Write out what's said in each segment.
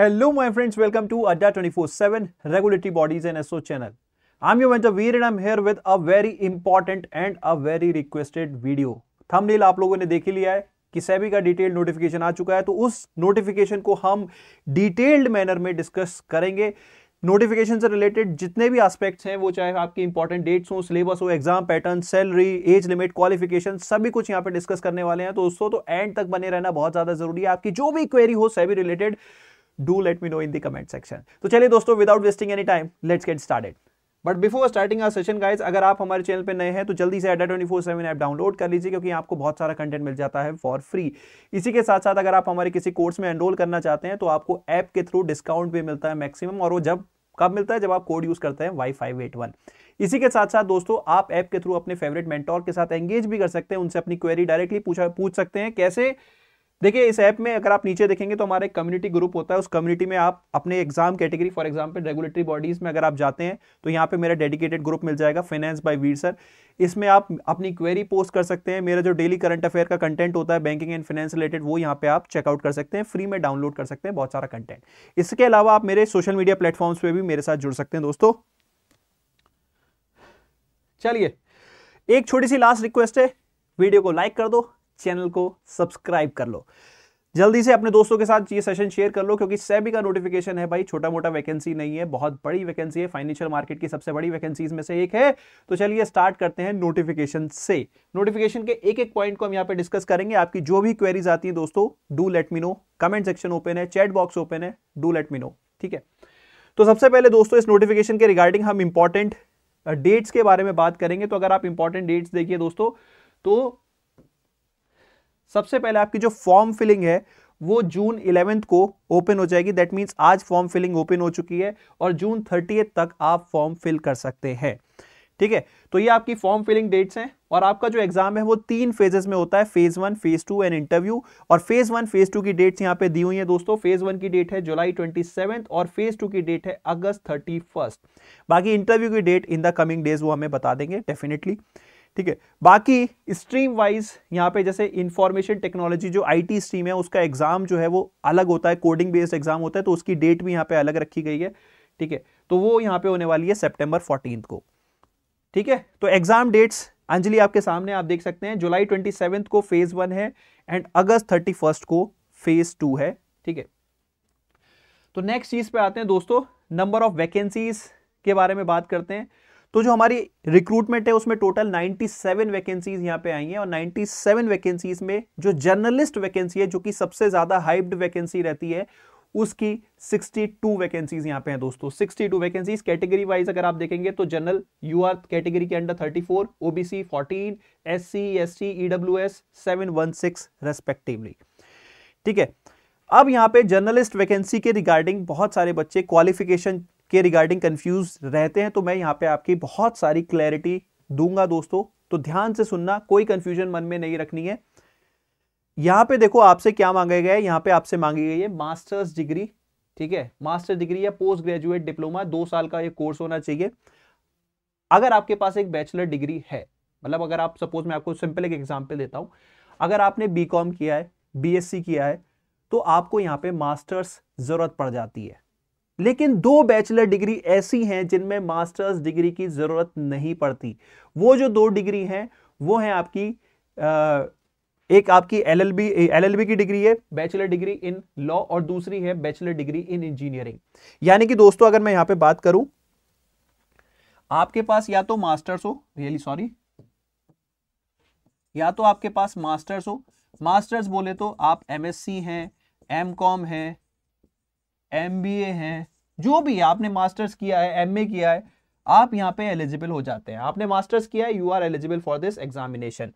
Hello my friends welcome to Adda 24-7 Regulatory Bodies and SO channel. I'm your Veer and I am here with a very important and a very requested video thumbnail आप लोगों ने देख ही लिया है कि सेबी का detailed notification आ चुका है तो उस नोटिफिकेशन को हम डिटेल्ड मैनर में डिस्कस करेंगे नोटिफिकेशन से रिलेटेड जितने भी एस्पेक्ट्स हैं वो चाहे आपकी इंपॉर्टेंट डेट्स हो सिलेबस हो exam pattern salary age limit qualification सभी कुछ यहाँ पे डिस्कस करने वाले हैं तो दोस्तों तो एंड तक बने रहना बहुत ज़्यादा जरूरी है आपकी जो भी क्वेरी हो SEBI related do let me know in the comment section तो चलिए दोस्तों without wasting any time let's get started but before starting our session guys अगर आप हमारे चैनल पे नए हैं तो जल्दी से Adda twenty four seven app download कर लीजिए क्योंकि आपको बहुत सारा कंटेंट मिल जाता है फॉर फ्री इसी के साथ साथ अगर आप हमारे किसी कोर्स में एनरोल करना चाहते हैं तो आपको ऐप के थ्रू डिस्काउंट भी मिलता है मैक्सिमम और वो जब कब मिलता है जब आप कोड यूज़ करते हैं वाई फाइव एट वन इसी के साथ साथ दोस्तों आप ऐप के थ्रू अपने फेवरेट मेंटोर के साथ एंगेज भी कर सकते हैं उनसे अपनी क्वेरी डायरेक्टली पूछा पूछ सकते हैं कैसे देखिए इस ऐप में अगर आप नीचे देखेंगे तो हमारा एक कम्युनिटी ग्रुप होता है उस कम्युनिटी में आप अपने exam category for example regulatory bodies में अगर आप जाते हैं तो यहाँ पे मेरा डेडिकेटेड ग्रुप मिल जाएगा फाइनेंस बाय वीर सर इसमें आप अपनी क्वेरी पोस्ट कर सकते हैं मेरा जो डेली करंट अफेयर का कंटेंट होता है बैंकिंग एंड फाइनेंस रिलेटेड वो यहाँ पे आप चेकआउट कर सकते हैं फ्री में डाउनलोड कर सकते हैं बहुत सारा कंटेंट इसके अलावा आप मेरे सोशल मीडिया प्लेटफॉर्म्स पर भी मेरे साथ जुड़ सकते हैं दोस्तों चलिए एक छोटी सी लास्ट रिक्वेस्ट है वीडियो को लाइक कर दो चैनल को सब्सक्राइब कर लो जल्दी से अपने दोस्तों के साथ ये सेशन शेयर कर लो क्योंकि सेबी का नोटिफिकेशन है भाई छोटा मोटा वैकेंसी नहीं है बहुत बड़ी वैकेंसी है फाइनेंशियल मार्केट की सबसे बड़ी वैकेंसीज में से एक है तो चलिए स्टार्ट करते हैं नोटिफिकेशन से नोटिफिकेशन के एक एक पॉइंट को हम यहाँ पे डिस्कस करेंगे आपकी जो भी क्वेरीज आती है दोस्तों do let me know comment section open है चैट बॉक्स ओपन है डू लेट मी नो ठीक है तो सबसे पहले दोस्तों इस नोटिफिकेशन के रिगार्डिंग हम इंपॉर्टेंट डेट्स uh, के बारे में बात करेंगे तो अगर आप इंपॉर्टेंट डेट्स देखिए दोस्तों तो सबसे पहले आपकी जो फॉर्म फिलिंग है वो जून इलेवेंथ को ओपन हो जाएगी दैट मीन्स आज फॉर्म फिलिंग ओपन हो चुकी है और जून थर्टी तक आप फॉर्म फिल कर सकते हैं ठीक है तो ये आपकी फॉर्म फिलिंग डेट्स हैं और आपका जो एग्जाम है वो तीन फेजेस में होता है phase one phase two and interview और फेज वन फेज टू की डेट्स यहाँ पे दी हुई हैं दोस्तों फेज वन की डेट है जुलाई ट्वेंटी और फेज टू की डेट है अगस्त थर्टी बाकी इंटरव्यू की date in the coming days वो हमें बता देंगे डेफिनेटली ठीक है बाकी स्ट्रीम वाइज यहाँ पे जैसे इंफॉर्मेशन टेक्नोलॉजी जो आईटी स्ट्रीम है उसका एग्जाम जो है वो अलग होता है कोडिंग बेस्ड एग्जाम होता है तो उसकी डेट भी यहाँ पे अलग रखी गई है ठीक है तो वो यहाँ पे होने वाली है सेप्टेम्बर फोर्टीन को ठीक है तो एग्जाम डेट्स अंजलि आपके सामने आप देख सकते हैं जुलाई ट्वेंटी को फेज वन है एंड अगस्त थर्टी को फेज टू है ठीक है तो नेक्स्ट चीज पे आते हैं दोस्तों नंबर ऑफ वैकेंसीज के बारे में बात करते हैं तो जो हमारी रिक्रूटमेंट है उसमें टोटल 97 वैकेंसीज यहाँ पे आई हैं और 97 वैकेंसीज में जो जर्नलिस्ट वैकेंसी है जो कि सबसे ज़्यादा हाइप्ड वैकेंसी रहती है उसकी 62 वैकेंसीज यहाँ पे हैं दोस्तों 62 वैकेंसीज कैटेगरी वाइज अगर आप देखेंगे तो जनरल यू आर कैटेगरी के under 34 OBC 14 S seven one six respectively ठीक है अब यहाँ पे जर्नलिस्ट वैकेंसी के रिगार्डिंग बहुत सारे बच्चे क्वालिफिकेशन के रिगार्डिंग कंफ्यूज रहते हैं तो मैं यहाँ पे आपकी बहुत सारी क्लैरिटी दूंगा दोस्तों तो ध्यान से सुनना कोई कंफ्यूजन मन में नहीं रखनी है यहाँ पे देखो आपसे क्या मांगा गया है यहाँ पे आपसे मांगी गई है मास्टर्स डिग्री ठीक है मास्टर्स डिग्री या पोस्ट ग्रेजुएट डिप्लोमा दो साल का ये कोर्स होना चाहिए अगर आपके पास एक बैचलर डिग्री है मतलब अगर आप सपोज मैं आपको सिंपल एक एग्जाम्पल देता हूँ अगर आपने बी किया है बी किया है तो आपको यहाँ पे मास्टर्स ज़रूरत पड़ जाती है लेकिन दो बैचलर डिग्री ऐसी हैं जिनमें मास्टर्स डिग्री की ज़रूरत नहीं पड़ती वो जो दो डिग्री हैं वो है आपकी आ, एक आपकी एलएलबी एलएलबी की डिग्री है बैचलर डिग्री इन लॉ और दूसरी है बैचलर डिग्री इन इंजीनियरिंग यानी कि दोस्तों अगर मैं यहां पे बात करूं आपके पास या तो मास्टर्स हो रियली सॉरी या तो आपके पास मास्टर्स हो मास्टर्स बोले तो आप एमएससी हैं एमकॉम हैं एम बी ए हैं जो भी आपने मास्टर्स किया है एम ए किया है आप यहाँ पे एलिजिबल हो जाते हैं आपने मास्टर्स किया है you are eligible for this examination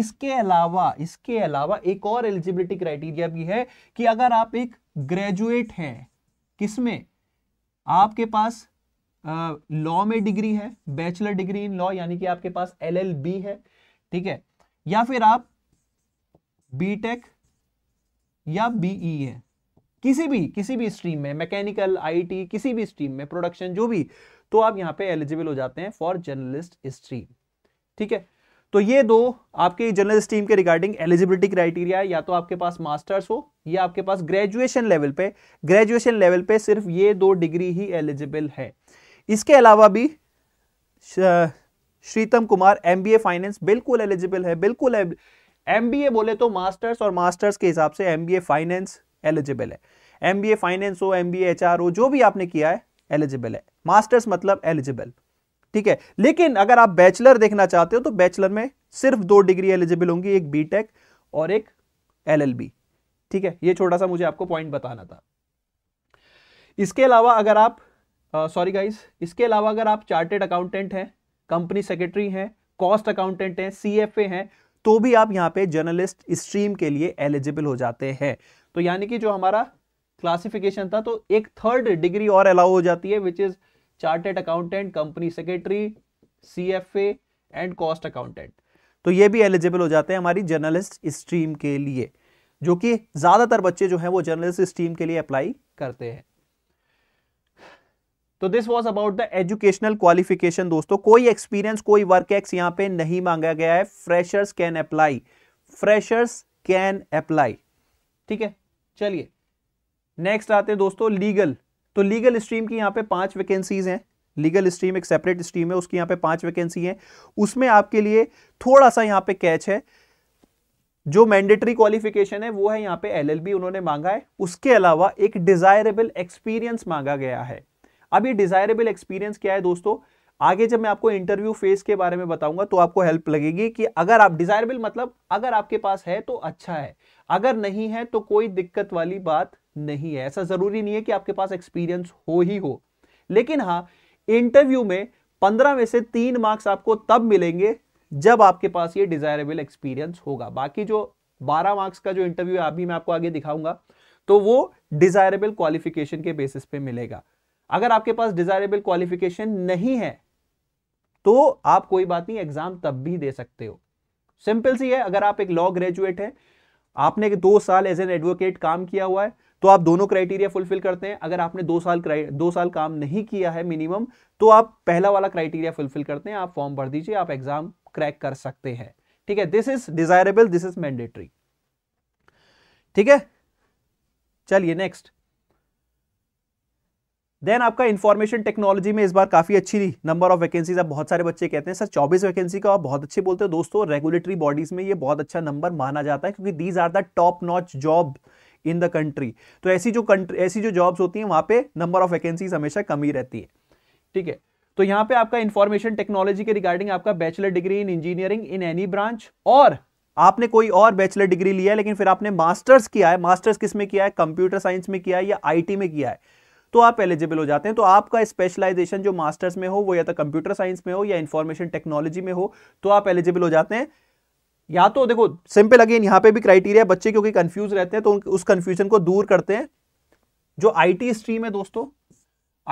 इसके अलावा इसके अलावा एक और एलिजिबिलिटी क्राइटेरिया भी है कि अगर आप एक ग्रेजुएट हैं किसमें आपके पास लॉ में डिग्री है बैचलर डिग्री इन लॉ यानी कि आपके पास एल है ठीक है या फिर आप बी या बीई e है किसी भी किसी भी स्ट्रीम में मैकेनिकल आईटी किसी भी स्ट्रीम में प्रोडक्शन जो भी तो आप यहाँ पे एलिजिबल हो जाते हैं फॉर जर्नलिस्ट स्ट्रीम ठीक है तो ये दो आपके जर्नलिस्ट स्ट्रीम के रिगार्डिंग एलिजिबिलिटी क्राइटेरिया या तो आपके पास मास्टर्स हो या आपके पास ग्रेजुएशन लेवल पे ग्रेजुएशन लेवल पे सिर्फ ये दो डिग्री ही एलिजिबल है इसके अलावा भी श्रीतम कुमार एमबीए फाइनेंस बिल्कुल एलिजिबल है बिल्कुल एमबीए बोले तो मास्टर्स और मास्टर्स के हिसाब से एमबीए फाइनेंस एलिजिबल है एम बी ए फाइनेंस हो एम बी हो जो भी आपने किया है एलिजिबल है मास्टर्स मतलब एलिजिबल ठीक है लेकिन अगर आप बैचलर देखना चाहते हो तो बैचलर में सिर्फ दो डिग्री एलिजिबल होंगी एक बीटेक और एक एलएलबी ठीक है ये छोटा सा मुझे आपको पॉइंट बताना था इसके अलावा अगर आप सॉरी गाइज इसके अलावा अगर आप चार्टेड अकाउंटेंट हैं कंपनी सेक्रेटरी हैं कॉस्ट अकाउंटेंट हैं सी हैं तो भी आप यहां पे जर्नलिस्ट स्ट्रीम के लिए एलिजिबल हो जाते हैं तो यानी कि जो हमारा क्लासिफिकेशन था तो एक थर्ड डिग्री और अलाउ हो जाती है which is chartered accountant company secretary C F and cost accountant तो ये भी एलिजिबल हो जाते हैं हमारी जर्नलिस्ट स्ट्रीम के लिए जो कि ज्यादातर बच्चे जो हैं वो जर्नलिस्ट स्ट्रीम के लिए अप्लाई करते हैं तो this was about the educational qualification दोस्तों कोई एक्सपीरियंस कोई वर्क एक्स यहां पे नहीं मांगा गया है freshers can apply freshers can apply ठीक है चलिए नेक्स्ट आते हैं दोस्तों लीगल तो लीगल स्ट्रीम की यहाँ पे पांच वैकेंसीज हैं लीगल स्ट्रीम एक सेपरेट स्ट्रीम है उसकी यहां पे पांच वैकेंसी है उसमें आपके लिए थोड़ा सा यहां पे कैच है जो मैंडेटरी क्वालिफिकेशन है वो है यहां पे एलएलबी उन्होंने मांगा है उसके अलावा एक डिजायरेबल एक्सपीरियंस मांगा गया है अब ये डिजायरेबल एक्सपीरियंस क्या है दोस्तों आगे जब मैं आपको इंटरव्यू फेस के बारे में बताऊंगा तो आपको हेल्प लगेगी कि अगर आप डिजायरेबल मतलब अगर आपके पास है तो अच्छा है अगर नहीं है तो कोई दिक्कत वाली बात नहीं है ऐसा जरूरी नहीं है कि आपके पास एक्सपीरियंस हो ही हो लेकिन हाँ इंटरव्यू में पंद्रह में से तीन मार्क्स आपको तब मिलेंगे जब आपके पास ये डिजायरेबल एक्सपीरियंस होगा बाकी जो बारह मार्क्स का जो इंटरव्यू है अभी मैं आपको आगे दिखाऊंगा तो वो डिजायरेबल क्वालिफिकेशन के बेसिस पे मिलेगा अगर आपके पास डिजायरेबल क्वालिफिकेशन नहीं है तो आप कोई बात नहीं एग्जाम तब भी दे सकते हो सिंपल सी है अगर आप एक लॉ ग्रेजुएट हैं आपने दो साल एज एन एडवोकेट काम किया हुआ है तो आप दोनों क्राइटेरिया फुलफिल करते हैं अगर आपने दो साल दो साल काम नहीं किया है मिनिमम तो आप पहला वाला क्राइटेरिया फुलफिल करते हैं आप फॉर्म भर दीजिए आप एग्जाम क्रैक कर सकते हैं ठीक है this is desirable this is mandatory ठीक है चलिए नेक्स्ट देन आपका इन्फॉर्मेशन टेक्नोलॉजी में इस बार काफ़ी अच्छी नंबर ऑफ वैकेंसीज आप बहुत सारे बच्चे कहते हैं सर 24 वैकेंसी का आप बहुत अच्छे बोलते हो दोस्तों रेगुलेटरी बॉडीज़ में ये बहुत अच्छा नंबर माना जाता है क्योंकि these are the top notch job in the country तो ऐसी जो कंट्री ऐसी जो जॉब्स होती हैं वहाँ पे नंबर ऑफ वैकेंसीज हमेशा कम ही रहती है ठीक है तो यहाँ पे आपका इन्फॉर्मेशन टेक्नोलॉजी के रिगार्डिंग आपका bachelor degree in engineering in any branch और आपने कोई और बैचलर डिग्री लिया है लेकिन फिर आपने मास्टर्स किया है मास्टर्स किस में किया है कंप्यूटर साइंस में किया है या आईटी में किया है तो आप एलिजिबल हो जाते हैं तो आपका स्पेशलाइजेशन जो मास्टर्स में हो वो या तो कंप्यूटर साइंस में हो या इंफॉर्मेशन टेक्नोलॉजी में हो तो आप एलिजिबल हो जाते हैं या तो देखो सिंपल अगेन यहां पे भी क्राइटेरिया बच्चे क्योंकि कंफ्यूज रहते हैं तो उस कंफ्यूजन को दूर करते हैं जो आईटी स्ट्रीम है दोस्तों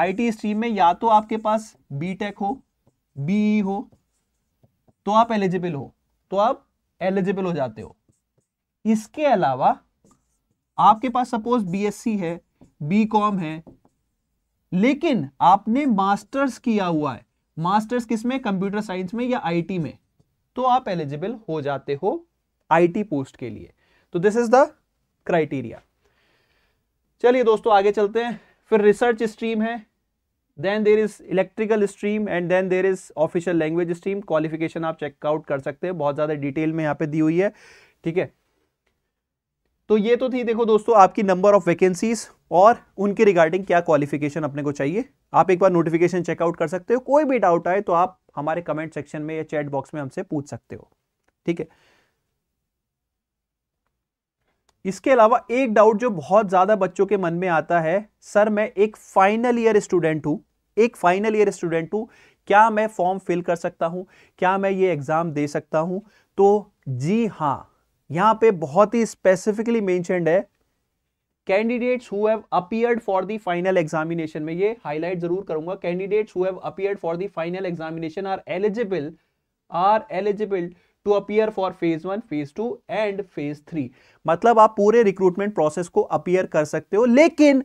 आईटी स्ट्रीम में या तो आपके पास बीटेक हो बी e हो तो आप एलिजिबल हो तो आप एलिजिबल हो जाते हो इसके अलावा आपके पास सपोज बीएससी है बीकॉम है लेकिन आपने मास्टर्स किया हुआ है मास्टर्स किसमें कंप्यूटर साइंस में या आईटी में तो आप एलिजिबल हो जाते हो आईटी पोस्ट के लिए तो दिस इज द क्राइटेरिया चलिए दोस्तों आगे चलते हैं फिर रिसर्च स्ट्रीम है then there is electrical stream and then there is official language stream qualification आप चेकआउट कर सकते हैं बहुत ज़्यादा डिटेल में यहाँ पे दी हुई है ठीक है तो ये तो थी देखो दोस्तों आपकी नंबर ऑफ वैकेंसीज और उनके रिगार्डिंग क्या क्वालिफिकेशन अपने को चाहिए आप एक बार नोटिफिकेशन चेकआउट कर सकते हो कोई भी डाउट आए तो आप हमारे कमेंट सेक्शन में या चैट बॉक्स में हमसे पूछ सकते हो ठीक है इसके अलावा एक डाउट जो बहुत ज़्यादा बच्चों के मन में आता है सर मैं एक फाइनल ईयर स्टूडेंट हूं एक फाइनल ईयर स्टूडेंट हूं क्या मैं फॉर्म फिल कर सकता हूं क्या मैं ये एग्ज़ाम दे सकता हूं तो जी हाँ यहां पे बहुत ही स्पेसिफिकली मेंशनड है candidates who have appeared for the final examination में ये हाईलाइट जरूर करूंगा candidates who have appeared for the final examination are eligible are eligible to appear for phase one phase two and phase three मतलब आप पूरे recruitment process को appear कर सकते हो लेकिन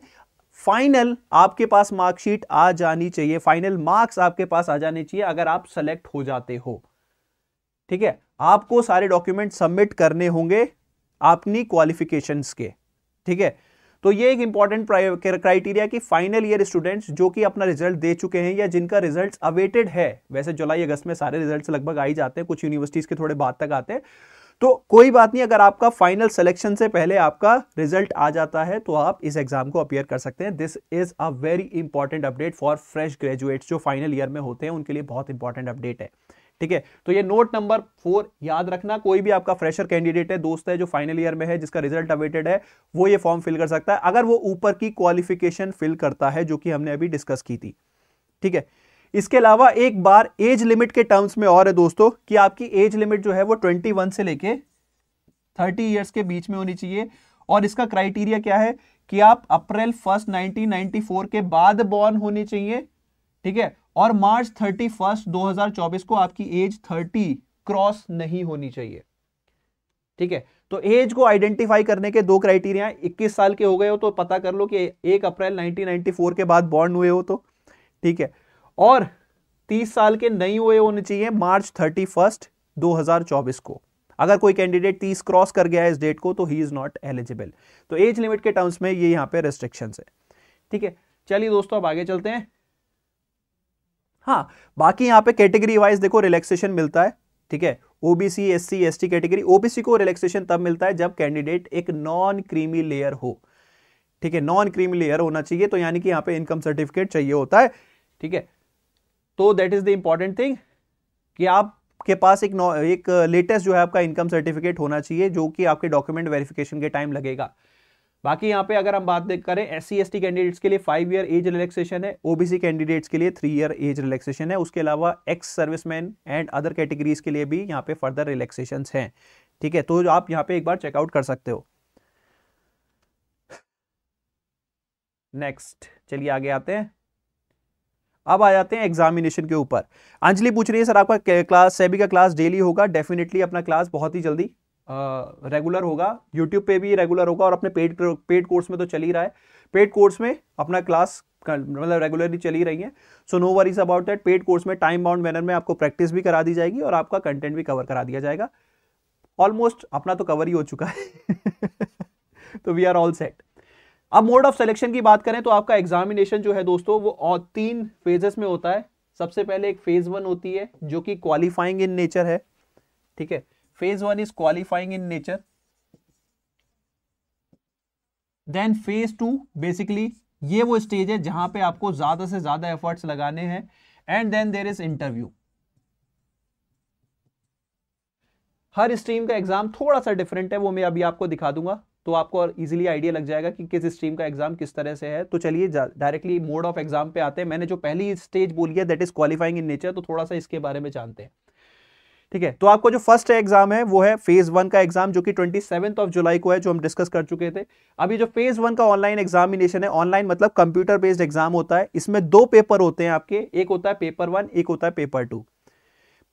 फाइनल आपके पास मार्कशीट आ जानी चाहिए फाइनल मार्क्स आपके पास आ जाने चाहिए अगर आप सेलेक्ट हो जाते हो ठीक है आपको सारे डॉक्यूमेंट सबमिट करने होंगे अपनी क्वालिफिकेशन के ठीक है तो ये एक इंपॉर्टेंट क्राइटेरिया कि फाइनल ईयर स्टूडेंट्स जो कि अपना रिजल्ट दे चुके हैं या जिनका रिजल्ट अवेटेड है वैसे जुलाई अगस्त में सारे रिजल्ट लगभग आ ही जाते हैं कुछ यूनिवर्सिटीज़ के थोड़े बाद तक आते हैं तो कोई बात नहीं अगर आपका फाइनल सिलेक्शन से पहले आपका रिजल्ट आ जाता है तो आप इस एग्जाम को अपियर कर सकते हैं this is a very important update for fresh graduates जो फाइनल ईयर में होते हैं उनके लिए बहुत इंपॉर्टेंट अपडेट है ठीक है तो ये नोट नंबर फोर याद रखना कोई भी आपका फ्रेशर कैंडिडेट है दोस्त है जो फाइनल ईयर में है जिसका रिजल्ट अवेटेड है वो ये फॉर्म फिल कर सकता है अगर वो ऊपर की क्वालिफिकेशन फिल करता है जो कि हमने अभी डिस्कस की थी ठीक है इसके अलावा एक बार एज लिमिट के टर्म्स में और है दोस्तों कि आपकी एज लिमिट जो है वो ट्वेंटी से लेके थर्टी ईयर्स के बीच में होनी चाहिए और इसका क्राइटेरिया क्या है कि आप अप्रैल फर्स्ट 1994 के बाद बॉर्न होने चाहिए ठीक है और मार्च थर्टी फर्स्ट दो को आपकी एज थर्टी क्रॉस नहीं होनी चाहिए ठीक है तो एज को आइडेंटिफाई करने के दो क्राइटेरिया 21 साल के हो गए हो तो पता कर लो कि एक अप्रैल 1994 के बाद बॉर्न हुए हो तो ठीक है और 30 साल के नहीं हुए होने चाहिए मार्च 31 2024 को अगर कोई कैंडिडेट 30 क्रॉस कर गया है इस डेट को तो ही इज नॉट एलिजिबल तो एज लिमिट के टर्म्स में ये यहां पे रेस्ट्रिक्शन है ठीक है चलिए दोस्तों अब आगे चलते हैं हाँ बाकी यहाँ पे कैटेगरी वाइज देखो रिलैक्सेशन मिलता है ठीक है OBC S C S category OBC को रिलैक्सेशन तब मिलता है जब कैंडिडेट एक नॉन क्रीमी लेयर हो ठीक है नॉन क्रीमी लेयर होना चाहिए तो यानी कि यहाँ पे इनकम सर्टिफिकेट चाहिए होता है ठीक है तो that is the important thing कि आपके पास एक एक लेटेस्ट जो है आपका इनकम सर्टिफिकेट होना चाहिए जो कि आपके डॉक्यूमेंट वेरिफिकेशन के टाइम लगेगा बाकी यहाँ पे अगर हम बात करें एस सी कैंडिडेट्स के लिए फाइव ईयर एज रिलैक्सेशन है ओबीसी कैंडिडेट्स के लिए थ्री ईयर एज रिलैक्सेशन है उसके अलावा ex serviceman and other categories के लिए भी यहाँ पे फर्दर रिलैक्सेशन हैं ठीक है तो आप यहाँ पे एक बार चेकआउट कर सकते हो नेक्स्ट चलिए आगे आते हैं अब आ जाते हैं एग्जामिनेशन के ऊपर अंजलि पूछ रही है सर आपका क्लास सेबी का क्लास डेली होगा डेफिनेटली अपना क्लास बहुत ही जल्दी रेगुलर होगा यूट्यूब पे भी रेगुलर होगा और अपने पेड पेड कोर्स में तो चल ही रहा है पेड कोर्स में अपना क्लास मतलब रेगुलरली चली रही है so no worries about that paid course में टाइम बाउंड मैनर में आपको प्रैक्टिस भी करा दी जाएगी और आपका कंटेंट भी कवर करा दिया जाएगा ऑलमोस्ट अपना तो कवर ही हो चुका है तो वी आर ऑल सेट अब मोड ऑफ सिलेक्शन की बात करें तो आपका एग्जामिनेशन जो है दोस्तों वो तीन फेजेस में होता है सबसे पहले एक फेज वन होती है जो कि क्वालिफाइंग इन नेचर है ठीक है phase 1 is qualifying in nature then phase two basically ये वो स्टेज है जहां पे आपको ज्यादा से ज्यादा एफर्ट्स लगाने हैं and then there is interview हर स्ट्रीम का एग्जाम थोड़ा सा डिफरेंट है वो मैं अभी आपको दिखा दूंगा तो आपको इजीली आइडिया लग जाएगा कि किस स्ट्रीम का एग्जाम किस तरह से है तो चलिए डायरेक्टली मोड ऑफ एग्जाम पे आते हैं मैंने जो पहली स्टेज बोली है that is qualifying in nature तो थोड़ा सा इसके बारे में जानते हैं ठीक है तो आपको जो फर्स्ट एग्जाम है वो है फेज वन का एग्जाम जो कि ट्वेंटी ऑफ जुलाई को है जो हम डिस्कस कर चुके थे अभी जो फेज वन का ऑनलाइन एग्जामिनेशन है ऑनलाइन मतलब कंप्यूटर बेस्ड एग्जाम होता है इसमें दो पेपर होते हैं आपके एक होता है पेपर वन एक होता है paper two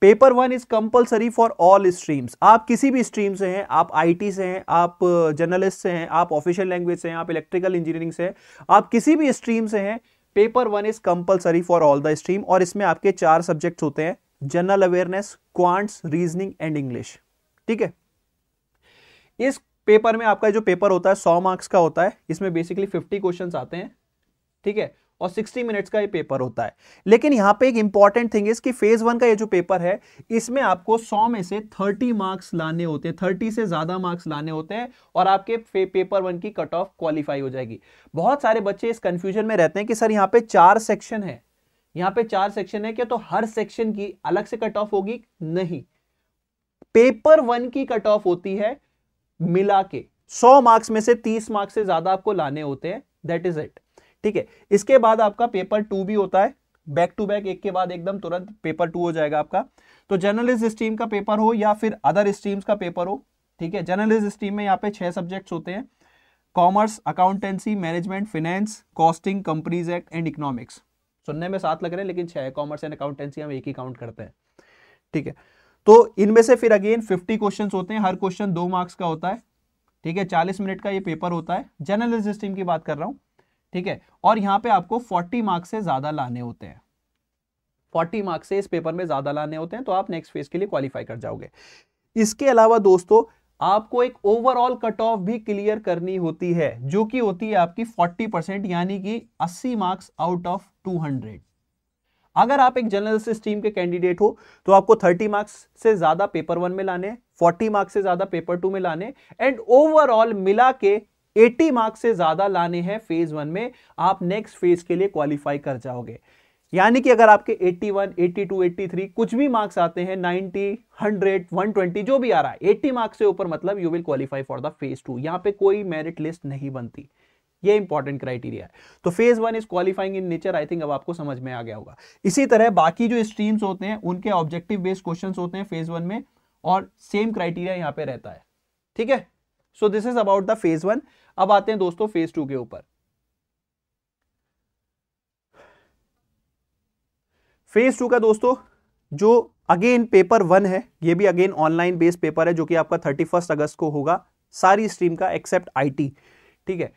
paper one is compulsory for all streams आप किसी भी स्ट्रीम से हैं आप आईटी से हैं आप जर्नलिस्ट से हैं आप ऑफिशियल लैंग्वेज से हैं आप इलेक्ट्रिकल इंजीनियरिंग से हैं आप किसी भी स्ट्रीम से हैं paper one is compulsory for all the stream और इसमें आपके चार सब्जेक्ट होते हैं general awareness quants reasoning and English ठीक है इस पेपर में आपका जो पेपर होता है सौ मार्क्स का होता है इसमें बेसिकली फिफ्टी क्वेश्चन आते हैं ठीक है और 60 मिनट्स का ये पेपर होता है लेकिन यहां पे एक इंपॉर्टेंट थिंग इज कि फेज वन का ये जो पेपर है इसमें आपको 100 में से 30 मार्क्स लाने होते हैं 30 से ज्यादा मार्क्स लाने होते हैं और आपके पेपर वन की कट ऑफ क्वालिफाई हो जाएगी बहुत सारे बच्चे इस कंफ्यूजन में रहते हैं कि सर यहाँ पे चार सेक्शन है यहाँ पे चार सेक्शन है क्या तो हर सेक्शन की अलग से कट ऑफ होगी नहीं पेपर वन की कट ऑफ होती है मिला के सौ मार्क्स में से तीस मार्क्स से ज्यादा आपको लाने होते हैं दैट इज इट ठीक है इसके बाद आपका पेपर टू भी होता है बैक टू बैक एक के बाद एकदम तुरंत पेपर टू हो जाएगा आपका तो जर्नलिस्ट स्ट्रीम का पेपर हो या फिर अदर स्ट्रीम्स का पेपर हो ठीक है जर्नलिस्ट स्ट्रीम में यहाँ पे छह सब्जेक्ट्स होते हैं commerce accountancy management finance costing companies act and economics सुनने में सात लग रहे हैं लेकिन छः कॉमर्स एंड अकाउंटेंसी हम एक ही काउंट करते हैं ठीक है तो इनमें से फिर अगेन फिफ्टी क्वेश्चन होते हैं हर क्वेश्चन दो मार्क्स का होता है ठीक है चालीस मिनट का ये पेपर होता है जनरल रजिस्टिंग की बात कर रहा हूं ठीक है और यहाँ पे आपको फोर्टी मार्क्स से ज़्यादा लाने होते हैं फोर्टी मार्क्स से इस पेपर में ज़्यादा लाने होते हैं तो आप नेक्स्ट फेज के लिए क्वालिफाई कर जाओगे इसके अलावा दोस्तों आपको एक ओवरऑल कट ऑफ भी क्लियर करनी होती है जो कि होती है आपकी 40 परसेंट यानी कि 80 मार्क्स आउट ऑफ 200 अगर आप एक जनरल स्ट्रीम के कैंडिडेट हो तो आपको 30 मार्क्स से ज़्यादा पेपर वन में लाने 40 मार्क्स से ज़्यादा पेपर टू में लाने एंड ओवरऑल मिला के 80 मार्क्स से ज़्यादा लाने हैं फेज़ वन में आप नेक्स्ट फेज़ के लिए क्वालिफाई कर जाओगे यानी कि अगर आपके 81, 82, 83 कुछ भी मार्क्स आते हैं 90, 100, 120 जो भी आ रहा है 80 मार्क्स से ऊपर मतलब you will qualify for the phase two यहां पे कोई मेरिट लिस्ट नहीं बनती ये इंपॉर्टेंट क्राइटेरिया है तो phase one is qualifying in nature I think अब आपको समझ में आ गया होगा इसी तरह बाकी जो स्ट्रीम्स होते हैं उनके ऑब्जेक्टिव बेस्ड क्वेश्चन होते हैं फेज वन में और सेम क्राइटेरिया यहाँ पे रहता है ठीक है so this is about the phase one अब आते हैं दोस्तों फेज टू के ऊपर फेज टू का दोस्तों जो अगेन पेपर वन है ये भी अगेन ऑनलाइन बेस्ड पेपर है जो कि आपका थर्टी फर्स्ट अगस्त को होगा सारी स्ट्रीम का एक्सेप्ट आईटी ठीक है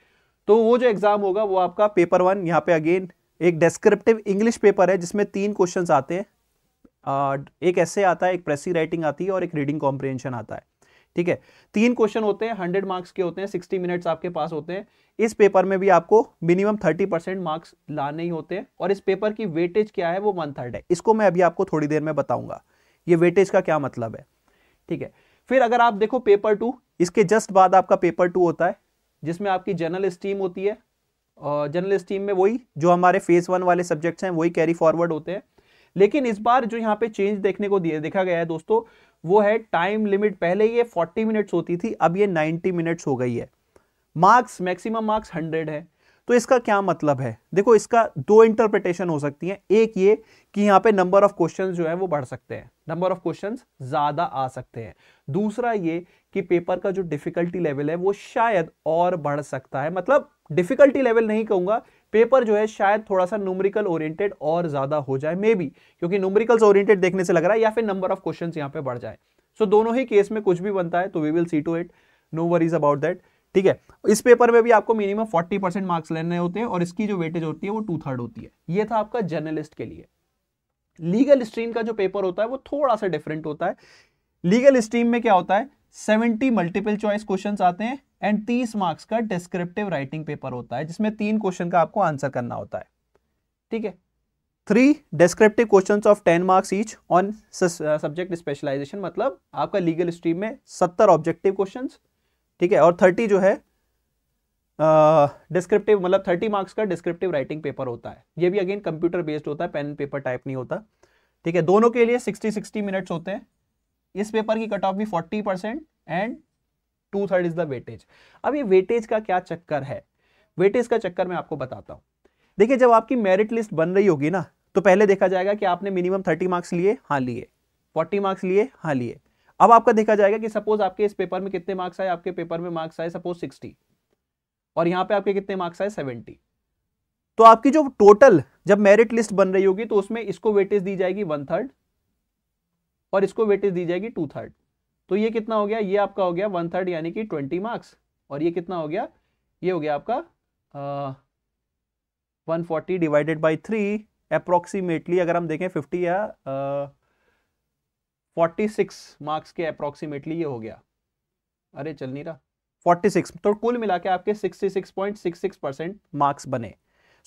तो वो जो एग्ज़ाम होगा वो आपका पेपर वन यहाँ पे अगेन एक डिस्क्रिप्टिव इंग्लिश पेपर है जिसमें तीन क्वेश्चन आते हैं एक ऐसे आता है एक प्रेसी राइटिंग आती है और एक रीडिंग कॉम्प्रिहेंशन आता है ठीक है तीन क्वेश्चन होते हैं हंड्रेड मार्क्स के होते हैं सिक्सटी मिनट्स आपके पास होते हैं इस पेपर में भी आपको मिनिमम थर्टी परसेंट मार्क्स लाने ही होते हैं और इस पेपर की वेटेज क्या है वो वन थर्ड है इसको मैं अभी आपको थोड़ी देर में बताऊंगा ये वेटेज का क्या मतलब है ठीक है फिर अगर आप देखो पेपर टू इसके जस्ट बाद आपका पेपर टू होता है जिसमें आपकी जनरल स्टीम होती है जनरल स्टीम में वही जो हमारे फेज वन वाले सब्जेक्ट्स हैं वही कैरी फॉरवर्ड होते हैं लेकिन इस बार जो यहाँ पे चेंज देखने को दिया देखा गया है दोस्तों वो है टाइम लिमिट पहले ये 40 मिनट्स होती थी अब ये 90 मिनट्स हो गई है मार्क्स मैक्सिमम मार्क्स 100 है तो इसका क्या मतलब है देखो इसका दो इंटरप्रिटेशन हो सकती है एक ये कि यहाँ पे नंबर ऑफ क्वेश्चन जो है वो बढ़ सकते हैं नंबर ऑफ क्वेश्चन ज़्यादा आ सकते हैं दूसरा ये कि पेपर का जो डिफिकल्टी लेवल है वो शायद और बढ़ सकता है मतलब डिफिकल्टी लेवल नहीं कहूंगा पेपर जो है शायद थोड़ा सा न्यूमरिकल ओरिएंटेड और ज़्यादा हो जाए मे बी क्योंकि न्यूमरिकल ओरिएंटेड देखने से लग रहा है या फिर नंबर ऑफ क्वेश्चन यहाँ पे बढ़ जाए सो so, दोनों ही केस में कुछ भी बनता है तो we will see to it no worries about that ठीक है इस पेपर में भी आपको मिनिमम फोर्टी परसेंट मार्क्स लेने होते हैं और इसकी जो वेटेज होती है वो टू थर्ड होती है ये था आपका जर्नलिस्ट के लिए लीगल स्ट्रीम का जो पेपर होता है वो थोड़ा सा डिफरेंट होता है लीगल स्ट्रीम में क्या होता है सेवेंटी मल्टीपल चॉइस क्वेश्चन आते हैं एंड तीस मार्क्स का डिस्क्रिप्टिव राइटिंग पेपर होता है जिसमें तीन क्वेश्चन का आपको आंसर करना होता है ठीक है three descriptive question of ten marks each on subject specialisation मतलब आपका लीगल स्ट्रीम में सत्तर ऑब्जेक्टिव क्वेश्चन ठीक है और थर्टी जो है डिस्क्रिप्टिव uh, मतलब थर्टी मार्क्स का डिस्क्रिप्टिव राइटिंग पेपर होता है ये भी अगेन कंप्यूटर बेस्ड होता है पेन पेपर टाइप नहीं होता ठीक है दोनों के लिए सिक्सटी सिक्सटी मिनट्स होते हैं इस पेपर की कट ऑफ भी forty percent and two third is the weightage अब ये वेटेज का क्या चक्कर है वेटेज का चक्कर मैं आपको बताता हूँ देखिए जब आपकी मेरिट लिस्ट बन रही होगी ना तो पहले देखा जाएगा कि आपने मिनिमम थर्टी मार्क्स लिए हाँ लिए फोर्टी मार्क्स लिए हाँ लिए अब आपका देखा जाएगा कि सपोज आपके इस पेपर में कितने मार्क्स आए आपके पेपर में मार्क्स आए सपोज सिक्सटी और यहाँ पे आपके कितने मार्क्स आए सेवेंटी तो आपकी जो टोटल जब मेरिट लिस्ट बन रही होगी तो उसमें इसको वेटेज दी जाएगी वन थर्ड और इसको वेटेज दी जाएगी टू थर्ड तो ये कितना हो गया ये आपका हो गया वन थर्ड यानी कि ट्वेंटी मार्क्स और ये कितना हो गया ये हो गया आपका one forty divided by three approximately अगर हम देखें फिफ्टी या फोर्टी सिक्स मार्क्स के अप्रोक्सीमेटली ये हो गया अरे चल नहीं रहा फोर्टी सिक्स तो कुल मिला के आपके sixty six point six six percent marks बने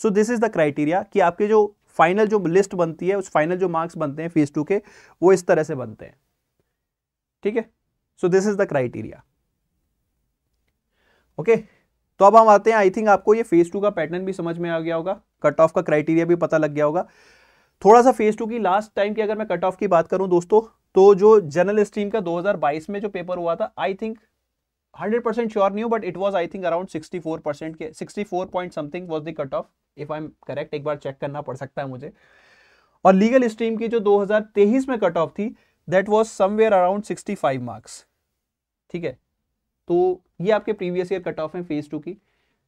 so this is the criteria कि आपके जो फाइनल जो लिस्ट बनती है उस फाइनल जो मार्क्स बनते हैं फेज टू के वो इस तरह से बनते हैं ठीक है so this is the criteria okay तो अब हम आते हैं आई थिंक आपको ये फेज टू का पैटर्न भी समझ में आ गया होगा कट ऑफ का क्राइटेरिया भी पता लग गया होगा थोड़ा सा फेज टू की लास्ट टाइम की अगर मैं कट ऑफ की बात करूं दोस्तों तो जो जनरल स्ट्रीम का 2022 में जो पेपर हुआ था आई थिंक 100 श्योर नहीं हूं but it was I think around 64 के 64 point something was the cut off if I am correct एक बार चेक करना पड़ सकता है मुझे और लीगल स्ट्रीम की जो 2023 में कट ऑफ थी that was somewhere around 65 marks ठीक है तो ये आपके प्रीवियस ईयर कट ऑफ है फेज टू की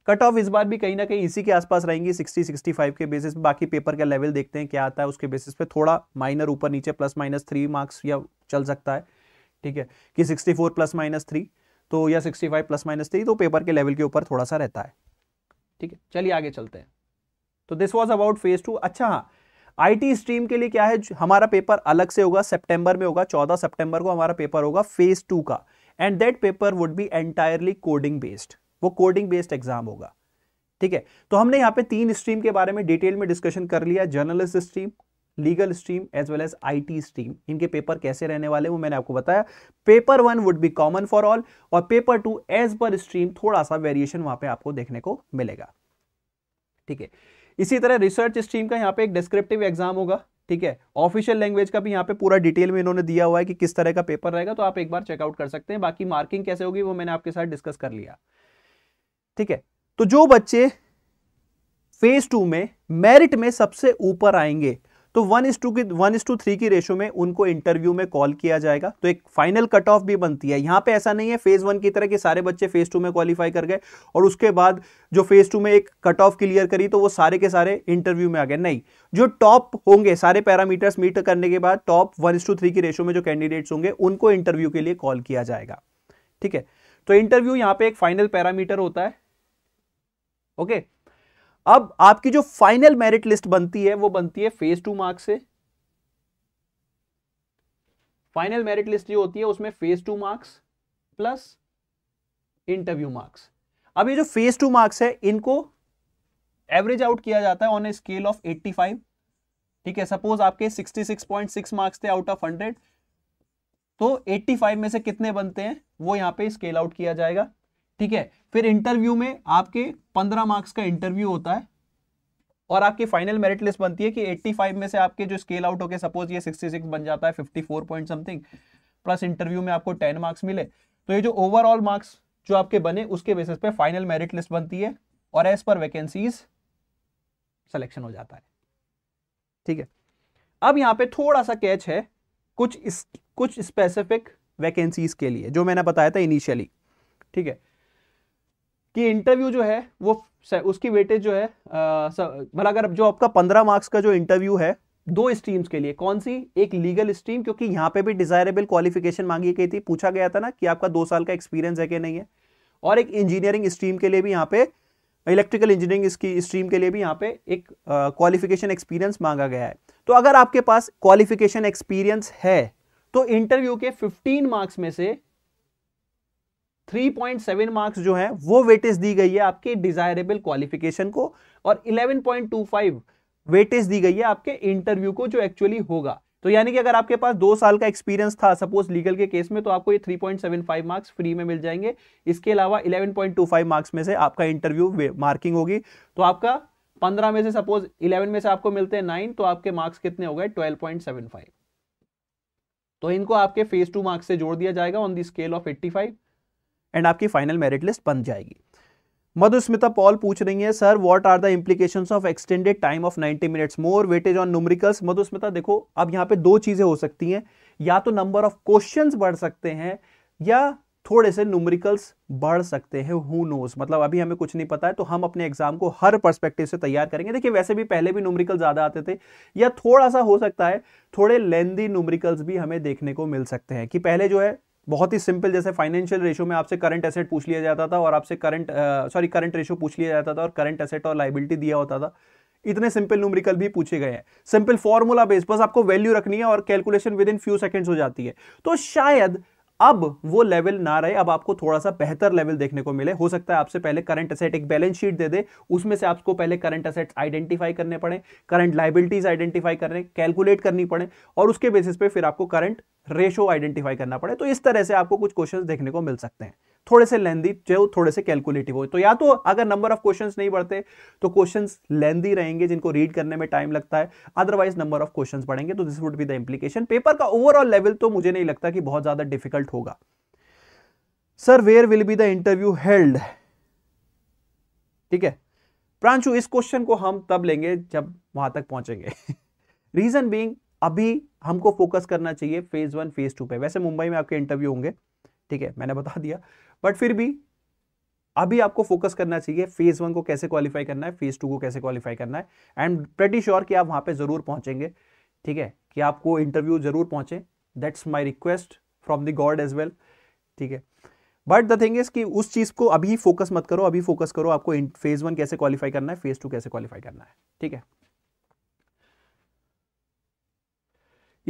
कट ऑफ इस बार भी कहीं ना कहीं इसी के आसपास रहेंगी 60 65 के बेसिस पे बाकी पेपर का लेवल देखते हैं क्या आता है उसके बेसिस पे थोड़ा माइनर ऊपर नीचे प्लस माइनस थ्री मार्क्स या चल सकता है ठीक है कि 64 प्लस माइनस थ्री तो या 65 प्लस माइनस थ्री तो पेपर के लेवल के ऊपर थोड़ा सा रहता है ठीक है चलिए आगे चलते हैं तो this was about phase two अच्छा हाँ आईटी स्ट्रीम के लिए क्या है हमारा पेपर अलग से होगा सितंबर में होगा 14 सितंबर को हमारा पेपर होगा फेज टू का and that paper would be entirely coding based वो कोडिंग बेस्ड एग्जाम होगा ठीक है तो हमने यहाँ पे तीन स्ट्रीम के बारे में डिटेल में डिस्कशन कर लिया journalist stream legal stream as well as I stream इनके पेपर कैसे रहने वाले वो मैंने आपको बताया paper one would be common for all और paper two as per stream थोड़ा सा वेरिएशन वहां पर आपको देखने को मिलेगा ठीक है इसी तरह रिसर्च स्ट्रीम का यहाँ पे एक डिस्क्रिप्टिव एग्जाम होगा ठीक है ऑफिशियल लैंग्वेज का भी यहाँ पे पूरा डिटेल में इन्होंने दिया हुआ है कि किस तरह का पेपर रहेगा तो आप एक बार चेकआउट कर सकते हैं बाकी मार्किंग कैसे होगी वो मैंने आपके साथ डिस्कस कर लिया ठीक है तो जो बच्चे फेज टू में मेरिट में सबसे ऊपर आएंगे तो वन इज टू की वन इज टू थ्री की रेशो में उनको इंटरव्यू में कॉल किया जाएगा तो एक फाइनल कट ऑफ भी बनती है यहां पे ऐसा नहीं है फेज वन की तरह कि सारे बच्चे फेज टू में क्वालिफाई कर गए और उसके बाद जो फेज टू में एक कट ऑफ क्लियर करी तो वो सारे के सारे इंटरव्यू में आ गए नहीं जो टॉप होंगे सारे पैरामीटर्स मीट करने के बाद top one is to three की रेशो में जो कैंडिडेट्स होंगे उनको इंटरव्यू के लिए कॉल किया जाएगा ठीक है तो इंटरव्यू यहां पे एक फाइनल पैरामीटर होता है ओके okay? अब आपकी जो फाइनल मेरिट लिस्ट बनती है वो बनती है फेज टू मार्क्स से फाइनल मेरिट लिस्ट जो होती है उसमें phase two marks plus interview marks अब ये जो फेज टू मार्क्स है इनको एवरेज आउट किया जाता है ऑन ए स्केल ऑफ 85 ठीक है सपोज आपके 66.6 मार्क्स थे आउट ऑफ 100 तो 85 में से कितने बनते हैं वो यहां पे स्केल आउट किया जाएगा ठीक है फिर इंटरव्यू में आपके पंद्रह मार्क्स का इंटरव्यू होता है और आपकी फाइनल मेरिट लिस्ट बनती है कि 85 में से आपके जो स्केल आउट होकर सपोज ये 66 बन जाता है 54 पॉइंट समथिंग प्लस इंटरव्यू में आपको 10 मार्क्स मिले तो ये जो ओवरऑल मार्क्स जो आपके बने उसके बेसिस पे फाइनल मेरिट लिस्ट बनती है और एज पर वैकेंसीज सिलेक्शन हो जाता है ठीक है अब यहाँ पे थोड़ा सा कैच है कुछ इस कुछ स्पेसिफिक वैकेंसीज के लिए जो मैंने बताया था इनिशियली ठीक है कि इंटरव्यू जो है वो उसकी वेटेज जो है भला मतलब अगर जो आपका पंद्रह मार्क्स का जो इंटरव्यू है दो स्ट्रीम्स के लिए कौन सी एक लीगल स्ट्रीम क्योंकि यहाँ पे भी डिजायरेबल क्वालिफिकेशन मांगी गई थी पूछा गया था ना कि आपका दो साल का एक्सपीरियंस है कि नहीं है और एक इंजीनियरिंग स्ट्रीम के लिए भी यहाँ पे इलेक्ट्रिकल इंजीनियरिंग इसकी स्ट्रीम के लिए भी यहाँ पे एक क्वालिफिकेशन एक्सपीरियंस मांगा गया है तो अगर आपके पास क्वालिफिकेशन एक्सपीरियंस है तो इंटरव्यू के 15 मार्क्स में से 3.7 मार्क्स जो है वो वेटेज दी गई है आपके डिजायरेबल क्वालिफिकेशन को और 11.25 वेटेज दी गई है आपके इंटरव्यू को जो एक्चुअली होगा तो यानी कि अगर आपके पास दो साल का एक्सपीरियंस था सपोज लीगल के केस में तो आपको ये 3.75 मार्क्स फ्री में मिल जाएंगे इसके अलावा 11.25 मार्क्स में से आपका इंटरव्यू मार्किंग होगी तो आपका 15 में से सपोज 11 में से आपको मिलते हैं 9 तो आपके मार्क्स कितने हो गए 12.75 तो इनको आपके फेज टू मार्क्स से जोड़ दिया जाएगा on the scale of eighty and आपकी फाइनल मेरिट लिस्ट बन जाएगी मधुस्मिता पॉल पूछ रही है sir what are the implication of extended time of 90 minutes more weightage on numericals Madhusmita देखो अब यहाँ पे दो चीज़ें हो सकती हैं या तो नंबर ऑफ क्वेश्चन बढ़ सकते हैं या थोड़े से न्यूमरिकल्स बढ़ सकते हैं हु नोज मतलब अभी हमें कुछ नहीं पता है तो हम अपने एग्जाम को हर परस्पेक्टिव से तैयार करेंगे देखिए वैसे भी पहले भी न्यूमरिकल ज़्यादा आते थे या थोड़ा सा हो सकता है थोड़े लेंदी न्यूमरिकल्स भी हमें देखने को मिल सकते हैं कि पहले जो है बहुत ही सिंपल जैसे फाइनेंशियल रेशो में आपसे करंट एसेट पूछ लिया जाता था और आपसे करंट सॉरी करंट रेशो पूछ लिया जाता था और करंट एसेट और लाइबिलिटी दिया होता था इतने सिंपल न्यूमरिकल भी पूछे गए हैं सिंपल फॉर्मूला बेस बस आपको वैल्यू रखनी है और calculation within few seconds हो जाती है तो शायद अब वो लेवल ना रहे अब आपको थोड़ा सा बेहतर लेवल देखने को मिले हो सकता है आपसे पहले करंट असेट एक बैलेंस शीट दे दे उसमें से आपको पहले करंट असेट्स आइडेंटिफाई करने पड़े करंट लाइबिलिटीज आइडेंटिफाई करने कैलकुलेट करनी पड़े और उसके बेसिस पे फिर आपको करंट रेशो आइडेंटिफाई करना पड़े तो इस तरह से आपको कुछ क्वेश्चन देखने को मिल सकते हैं थोड़े से लेंदी जो थोड़े से कैलकुलेटिव हो तो या तो अगर नंबर ऑफ क्वेश्चंस नहीं बढ़ते तो क्वेश्चंस लेंदी रहेंगे जिनको रीड करने में टाइम लगता है अदरवाइज नंबर ऑफ क्वेश्चंस बढ़ेंगे तो this would be the implication paper का ओवरऑल लेवल तो मुझे नहीं लगता कि बहुत ज्यादा डिफिकल्ट होगा sir where will be the interview held ठीक है प्रांशु इस क्वेश्चन को हम तब लेंगे जब वहां तक पहुंचेंगे रीजन बींग अभी हमको फोकस करना चाहिए फेज वन फेज टू पे वैसे मुंबई में आपके इंटरव्यू होंगे ठीक है मैंने बता दिया बट फिर भी अभी आपको फोकस करना चाहिए फेज वन को कैसे क्वालिफाई करना है फेज टू को कैसे क्वालिफाई करना है एंड प्रेटी श्योर कि आप वहां पे जरूर पहुंचेंगे ठीक है कि आपको इंटरव्यू जरूर पहुंचे that's my request from the god as well ठीक है बट द थिंग इज कि उस चीज़ को अभी फोकस मत करो अभी फोकस करो आपको फेज वन कैसे क्वालिफाई करना है फेज टू कैसे क्वालिफाई करना है ठीक है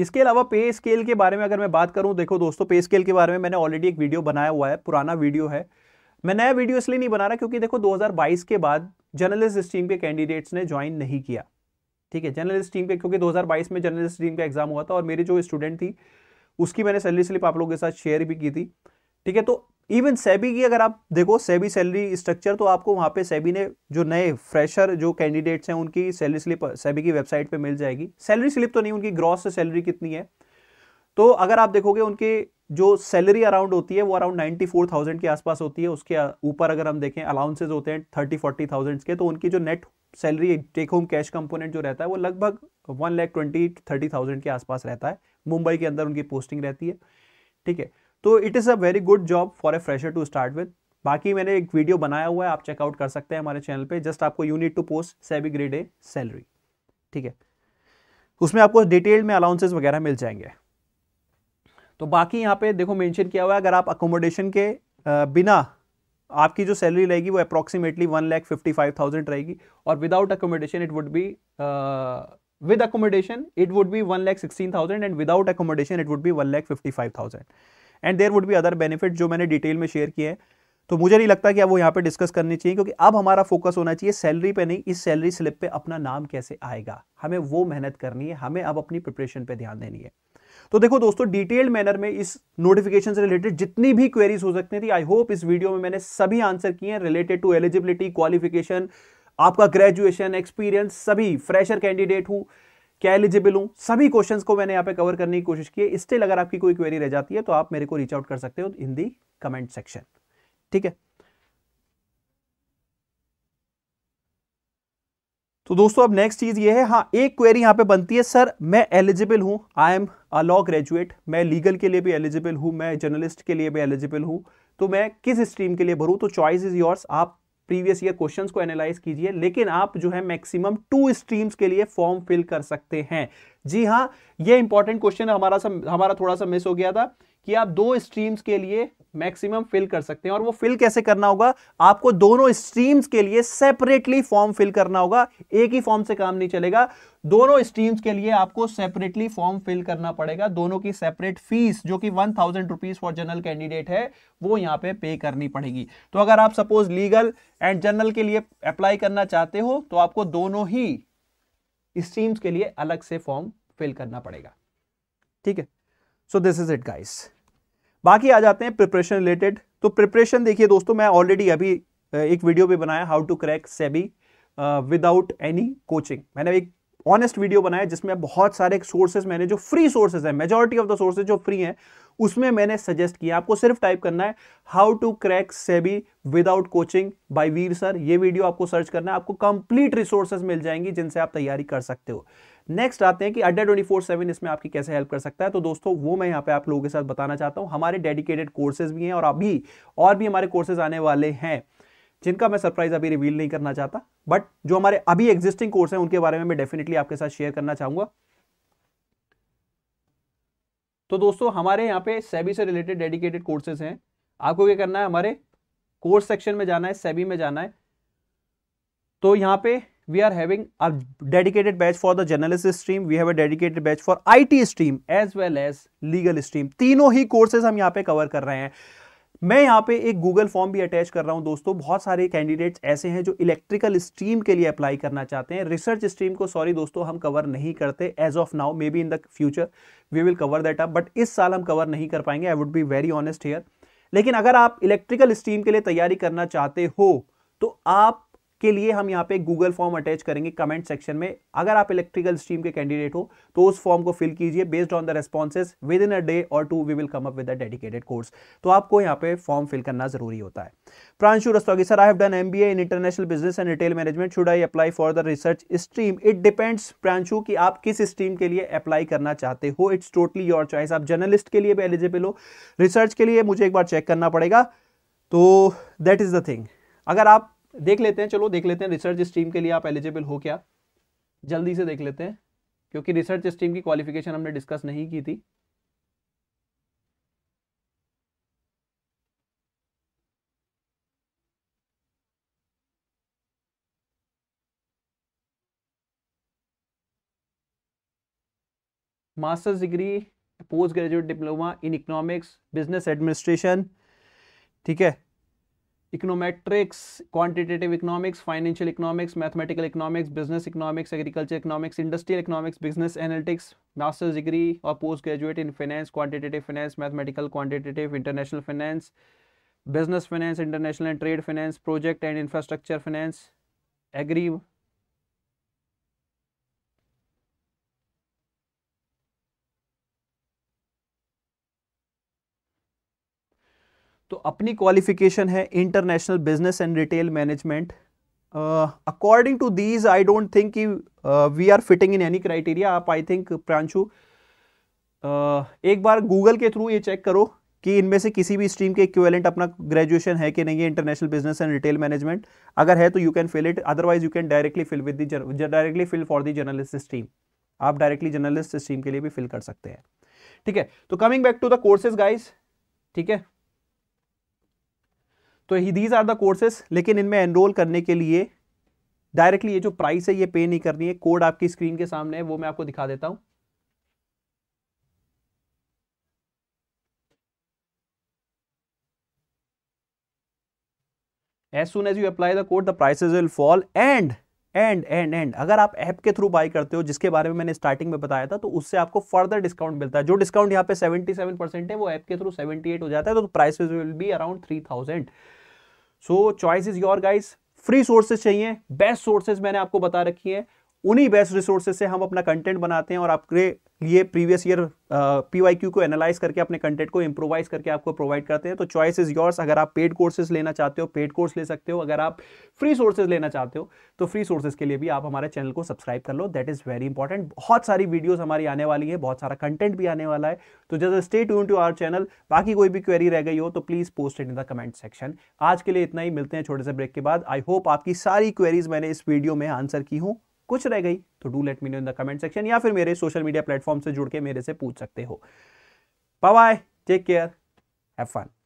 इसके अलावा पे स्केल के बारे में अगर मैं बात करूं देखो दोस्तों पे स्केल के बारे में मैंने ऑलरेडी एक वीडियो बनाया हुआ है पुराना वीडियो है मैं नया वीडियो इसलिए नहीं बना रहा क्योंकि देखो 2022 के बाद जर्नलिस्ट स्ट्रीम के कैंडिडेट्स ने ज्वाइन नहीं किया ठीक है जर्नलिस्ट स्ट्रीम के क्योंकि 2022 में जर्नलिस्ट स्ट्रीम का एग्जाम हुआ था और मेरी जो स्टूडेंट थी उसकी मैंने सैलरी स्लिप आप लोगों के साथ शेयर भी की थी ठीक है तो इवन सेबी की अगर आप देखो सेबी सैलरी स्ट्रक्चर तो आपको वहाँ पे सेबी ने जो नए फ्रेशर जो कैंडिडेट्स हैं उनकी सैलरी स्लिप सेबी की वेबसाइट पे मिल जाएगी सैलरी स्लिप तो नहीं उनकी ग्रॉस सैलरी कितनी है तो अगर आप देखोगे उनके जो सैलरी अराउंड होती है वो अराउंड नाइन्टी फोर थाउजेंड के आसपास होती है उसके ऊपर अगर हम देखें अलाउंसेज होते हैं थर्टी फोर्टी थाउजेंड के तो उनकी जो net salary take home cash component जो रहता है वो लगभग one lakh twenty thirty thousand के आसपास रहता है मुंबई के अंदर उनकी पोस्टिंग रहती है ठीक है तो it is a very good job for a fresher to start with बाकी मैंने एक वीडियो बनाया हुआ है आप चेकआउट कर सकते हैं हमारे चैनल पे जस्ट आपको you need to post SEBI grade A salary ठीक है उसमें आपको डिटेल में अलाउंसेस वगैरह मिल जाएंगे तो बाकी यहाँ पे देखो मेंशन किया हुआ है अगर आप अकोमोडेशन के बिना आपकी जो सैलरी रहेगी वो approximately one lakh fifty five thousand रहेगी और without accommodation it would be with accommodation it would be one lakh sixteen thousand and without accommodation it would be one lakh fifty five thousand and there would be other benefit जो मैंने detail में share किए हैं तो मुझे नहीं लगता कि अब वो यहाँ पे डिस्कस करनी चाहिए क्योंकि अब हमारा फोकस होना चाहिए सैलरी पे नहीं इस सैलरी स्लिप पे अपना नाम कैसे आएगा हमें वो मेहनत करनी है हमें अब अपनी प्रिपरेशन पे ध्यान देनी है तो देखो दोस्तों डिटेल्ड मैनर में इस नोटिफिकेशन से रिलेटेड जितनी भी क्वेरीज हो सकती थी आई होप इस वीडियो में मैंने सभी आंसर किए हैं रिलेटेड टू एलिजिबिलिटी क्वालिफिकेशन आपका ग्रेजुएशन एक्सपीरियंस सभी फ्रेशर कैंडिडेट हूँ क्या एलिजिबल हूं सभी क्वेश्चन को मैंने यहाँ पे कवर करने की कोशिश की है स्टिल अगर आपकी कोई क्वेरी रह जाती है तो आप मेरे को रीच आउट कर सकते हो इन दी कमेंट सेक्शन ठीक है तो दोस्तों अब नेक्स्ट चीज ये है हाँ एक क्वेरी यहाँ पे बनती है सर मैं एलिजिबल हूँ I am a law graduate मैं लीगल के लिए भी एलिजिबल हूँ मैं जर्नलिस्ट के लिए भी एलिजिबल हूँ तो मैं किस स्ट्रीम के लिए भरूँ तो चॉइस इज योर्स आप प्रीवियस ईयर क्वेश्चन को एनालाइज कीजिए लेकिन आप जो है मैक्सिमम टू स्ट्रीम्स के लिए फॉर्म फिल कर सकते हैं जी हाँ ये इंपॉर्टेंट क्वेश्चन हमारा सा, हमारा थोड़ा सा मिस हो गया था कि आप दो स्ट्रीम्स के लिए मैक्सिमम फिल कर सकते हैं और वो फिल कैसे करना होगा आपको दोनों स्ट्रीम्स के लिए सेपरेटली फॉर्म फिल करना होगा एक ही फॉर्म से काम नहीं चलेगा दोनों स्ट्रीम्स के लिए आपको सेपरेटली फॉर्म फिल करना पड़ेगा दोनों की सेपरेट फीस जो कि one thousand rupees for general candidate है वो यहां पे पे करनी पड़ेगी तो अगर आप सपोज लीगल एंड जनरल के लिए अप्लाई करना चाहते हो तो आपको दोनों ही स्ट्रीम्स के लिए अलग से फॉर्म फिल करना पड़ेगा ठीक है so this is it guys बाकी आ जाते हैं प्रिपरेशन रिलेटेड तो प्रिपरेशन देखिए दोस्तों मैं ऑलरेडी अभी एक वीडियो भी बनाया how to crack SEBI without any coaching मैंने एक ऑनेस्ट वीडियो बनाया जिसमें बहुत सारे सोर्सेज मैंने जो फ्री सोर्सेज है मेजोरिटी ऑफ द सोर्सेज जो फ्री हैं उसमें मैंने सजेस्ट किया आपको सिर्फ टाइप करना है how to crack SEBI without coaching by Veer sir ये वीडियो आपको सर्च करना है आपको कंप्लीट रिसोर्सेज मिल जाएंगी जिनसे आप तैयारी कर सकते हो नेक्स्ट आते हैं कि अड्डा ट्वेंटी फोर सेवन इसमें आपकी कैसे हेल्प कर सकता है तो दोस्तों वो मैं यहाँ पे आप लोगों के साथ बताना चाहता हूँ हमारे डेडिकेटेड कोर्सेज भी हैं और अभी और भी हमारे कोर्सेज आने वाले हैं जिनका मैं सरप्राइज अभी रिवील नहीं करना चाहता बट जो हमारे अभी एग्जिस्टिंग कोर्स हैं उनके बारे में मैं डेफिनेटली आपके साथ शेयर करना चाहूंगा तो दोस्तों हमारे यहाँ पे सेबी से रिलेटेड डेडिकेटेड कोर्सेज हैं आपको क्या करना है हमारे कोर्स सेक्शन में जाना है सेबी में जाना है तो यहाँ पे we are having a dedicated batch for the journalist stream we have a dedicated batch for IT stream as well as legal stream तीनों ही कोर्सेज हम यहाँ पे कवर कर रहे हैं मैं यहाँ पे एक गूगल फॉर्म भी अटैच कर रहा हूँ दोस्तों बहुत सारे कैंडिडेट्स ऐसे हैं जो इलेक्ट्रिकल स्ट्रीम के लिए अप्लाई करना चाहते हैं रिसर्च स्ट्रीम को सॉरी दोस्तों हम कवर नहीं करते as of now may be in the future we will cover that up but इस साल हम कवर नहीं कर पाएंगे I would be very honest here लेकिन अगर आप इलेक्ट्रिकल स्ट्रीम के लिए तैयारी करना चाहते हो तो आप के लिए हम यहाँ पे गूगल फॉर्म अटैच करेंगे कमेंट सेक्शन में अगर आप इलेक्ट्रिकल स्ट्रीम के कैंडिडेट हो तो उस फॉर्म को फिल कीजिए based on the responses within a day और two we will come up with a dedicated course तो आपको यहाँ पे फॉर्म फिल करना जरूरी होता है Pranshu Rastogi sir I have done MBA in international business and retail management should I apply for the research stream it depends Pranshu कि आप किस स्ट्रीम के लिए अप्लाई करना चाहते हो इट्स टोटली योर चॉइस आप जर्नलिस्ट के लिए भी एलिजिबल हो रिसर्च के लिए मुझे एक बार चेक करना पड़ेगा तो दैट इज़ द थिंग अगर आप देख लेते हैं चलो देख लेते हैं रिसर्च स्ट्रीम के लिए आप एलिजिबल हो क्या जल्दी से देख लेते हैं क्योंकि रिसर्च स्ट्रीम की क्वालिफिकेशन हमने डिस्कस नहीं की थी masters degree post graduate diploma in economics business administration ठीक है econometrics, quantitative economics, financial economics, mathematical economics, business economics, agriculture economics, industrial economics, business analytics, master's degree or postgraduate in finance, quantitative finance, mathematical, quantitative, international finance, business finance, international and trade finance, project and infrastructure finance, agri तो अपनी qualification है international business and retail management according to these I don't think कि we are fitting in any criteria आप I think Pranshu uh, एक बार Google के through ये check करो कि इनमें से किसी भी स्ट्रीम के इक्वेलेंट अपना ग्रेजुएशन है कि नहीं है international business and retail management अगर है तो you can fill it otherwise you can directly fill with directly fill for the journalist stream आप डायरेक्टली जर्नलिस्ट स्ट्रीम के लिए भी फिल कर सकते हैं ठीक है तो coming back to the courses guys ठीक है तो दीज आर द कोर्सेस लेकिन इनमें एनरोल करने के लिए डायरेक्टली ये जो प्राइस है ये पे नहीं करनी है कोड आपकी स्क्रीन के सामने है वो मैं आपको दिखा देता हूं as soon as you apply the code the prices will fall and and and and अगर आप ऐप के थ्रू बाई करते हो जिसके बारे में मैंने स्टार्टिंग में बताया था तो उससे आपको फर्दर डिस्काउंट मिलता है जो डिस्काउंट यहाँ पे 77 परसेंट है वो ऐप के थ्रू 78 हो जाता है तो price will be around 3000 so choice is your guys free sources चाहिए बेस्ट सोर्सेज मैंने आपको बता रखी है उन्हीं बेस्ट रिसोर्सेज से हम अपना कंटेंट बनाते हैं और आपके लिए प्रीवियस ईयर पी क्यू को एनालाइज करके अपने कंटेंट को इम्प्रोवाइज करके आपको प्रोवाइड करते हैं तो चॉइस इज योर्स अगर आप पेड कोर्सेज लेना चाहते हो पेड कोर्स ले सकते हो अगर आप फ्री सोर्सेज लेना चाहते हो तो फ्री सोर्सेज के लिए भी आप हमारे चैनल को सब्सक्राइब कर लो दैट इज़ वेरी इंपॉर्टेंट बहुत सारी वीडियोज हमारी आने वाली है बहुत सारा कंटेंट भी आने वाला है तो जैसे stay to to our channel बाकी कोई भी क्वेरी रह गई हो तो please post in the comment section आज के लिए इतना ही मिलते हैं छोटे से ब्रेक के बाद आई होप आपकी सारी क्वेरीज मैंने इस वीडियो में आंसर की हूँ कुछ रह गई तो do let me know in the comment section या फिर मेरे सोशल मीडिया प्लेटफॉर्म से जुड़ के मेरे से पूछ सकते हो bye take care have fun